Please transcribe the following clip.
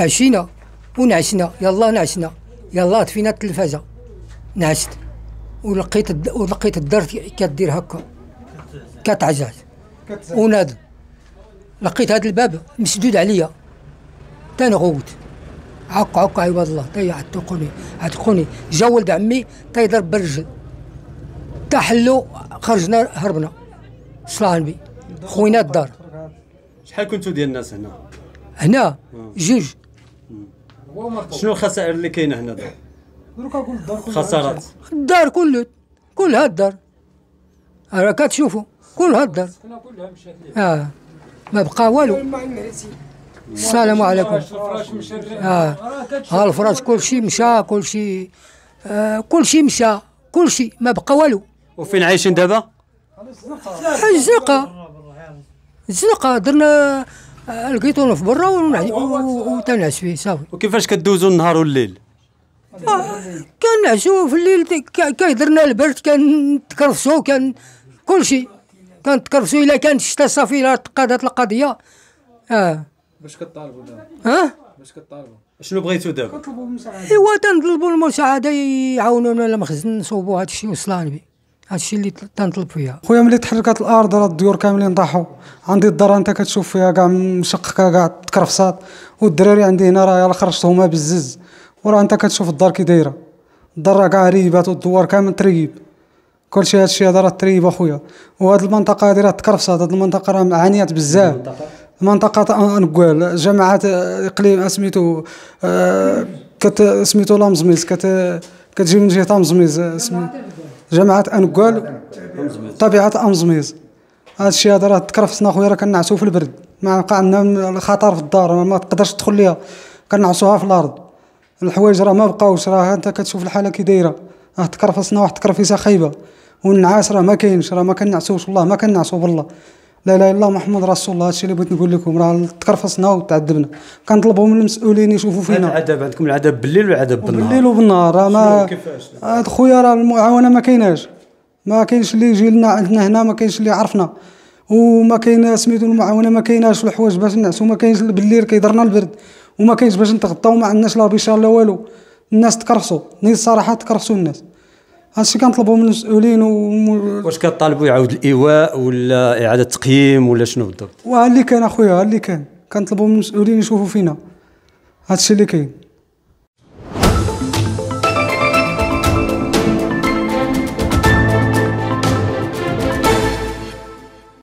عشينا ونعسنا يلا نعسنا يلا طفينا التلفازه نعست ولقيت ولقيت الدار كدير هكا كتعجز وناد لقيت هذا الباب مسدود عليا تنغوت عق عق عباد الله تي عتقوني عتقوني جا ولد عمي تيضرب بالرجل تا خرجنا هربنا صلاة النبي خوينا الدار شحال كنتو ديال الناس هنا؟ هنا آه. جوج شنو الخسائر اللي كاينه هنا دابا دروك الدار كلها خسارات الدار كله كلها الدار راه كتشوفوا كلها الدار كلها مشات اه ما بقى والو السلام عليكم اه ها آه، الفراش كلشي مشى كلشي آه كلشي مشى كلشي ما بقى والو وفين عايشين دابا الزنقه الزنقه درنا لقيتو في برا وتنعس فيه صافي وكيفاش كدوزوا النهار والليل؟ آه، كنعسوا في الليل كيهضرنا البرد كنتكرفسوا كان كلشي كنتكرفسوا الا كانت الشتا صافي الا تقادات القضيه اه باش كطالبوا دابا ها باش كطالبوا شنو بغيتو دابا؟ كنطلبوا المساعده ايوا تنطلبوا المساعده يعاونونا المخزن نصوبوا هذا الشيء وصلان بيه هادشي اللي تنطلب فيها خويا ملي تحركات الارض راه الديور كاملين طاحوا عندي الدار انت كتشوف فيها كاع مشققه كاع تكرفصات والدراري عندي هنا راه يلا خرجتهم بزز وراه انت كتشوف الدار كي دايره الدار راه كاع ريبات والدوار كامل تريب كلشي هادشي هذا راه تريب اخويا وهاد المنطقه هادي راه تكرفصات هاد المنطقه راه عانيات بزاف منطقه نقول آه، جماعات آه، اقليم اسميتو آه،, آه كت سميتو لامزميز كت كتجي من جهه لامزميز سميتو جماعه انكول طبيعه امزميز هذا الشيء هذا راه تكرفصنا خويا راه كنعسو في البرد ما بقى عندنا الخطر في الدار ما تقدرش تدخل ليها كنعسوها في الارض الحوايج راه ما بقاوش راه انت كتشوف الحاله كي دايره راه تكرفصنا واحد التكرفيسه خايبه والنعاس راه ما كاينش راه ما كنعسوش والله ما كنعسو بالله لا اله الا الله محمد رسول الله هادشي اللي بغيت نقول لكم راه تكرفصنا وتعذبنا كنطلبوا من المسؤولين يشوفوا فينا العذاب عندكم العذاب بالليل والعذاب بالنهار بالليل وبالنهار راه ما هاد خويا راه المعاونه ما كايناش ما كاينش اللي يجي لنا عندنا هنا ما كاينش اللي عرفنا وما كاين سميتو المعاونه ما كايناش الحوايج باش نعسو ما كاينش بالليل كيضرنا البرد وما كاينش باش نتغطاو ما عندناش لا بيشار لا والو الناس تكرفصوا ني الصراحه تكرفصوا الناس هادشي كنطلبوا من المسؤولين والم... واش كطالبوا يعاود الايواء ولا اعاده تقييم ولا شنو بالضبط وها اللي كان اخويا اللي كان كنطلبوا من المسؤولين يشوفوا فينا هادشي اللي كاين